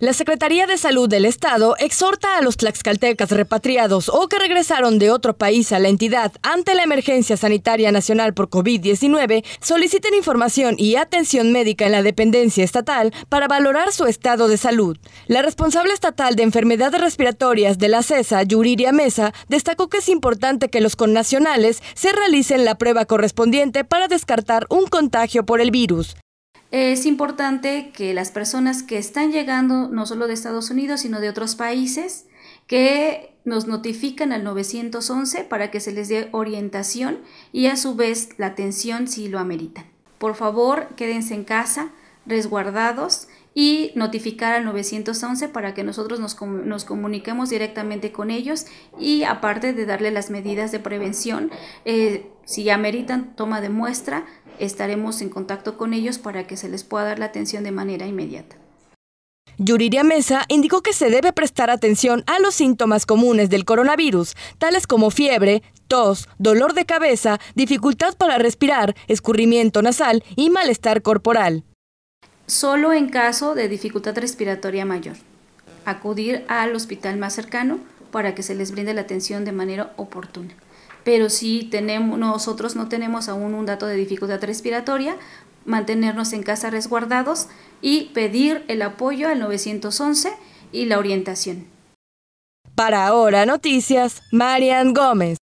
La Secretaría de Salud del Estado exhorta a los tlaxcaltecas repatriados o que regresaron de otro país a la entidad ante la emergencia sanitaria nacional por COVID-19 soliciten información y atención médica en la dependencia estatal para valorar su estado de salud. La responsable estatal de enfermedades respiratorias de la CESA, Yuriria Mesa, destacó que es importante que los connacionales se realicen la prueba correspondiente para descartar un contagio por el virus es importante que las personas que están llegando, no solo de Estados Unidos, sino de otros países, que nos notifiquen al 911 para que se les dé orientación y a su vez la atención si lo ameritan. Por favor, quédense en casa, resguardados y notificar al 911 para que nosotros nos, comuniquemos directamente con ellos y aparte de darle las medidas de prevención, eh, si ya meritan toma de muestra, estaremos en contacto con ellos para que se les pueda dar la atención de manera inmediata. Yuriria Mesa indicó que se debe prestar atención a los síntomas comunes del coronavirus, tales como fiebre, tos, dolor de cabeza, dificultad para respirar, escurrimiento nasal y malestar corporal solo en caso de dificultad respiratoria mayor. Acudir al hospital más cercano para que se les brinde la atención de manera oportuna. Pero si nosotros no tenemos aún un dato de dificultad respiratoria, mantenernos en casa resguardados y pedir el apoyo al 911 y la orientación. Para ahora, noticias, Marian Gómez.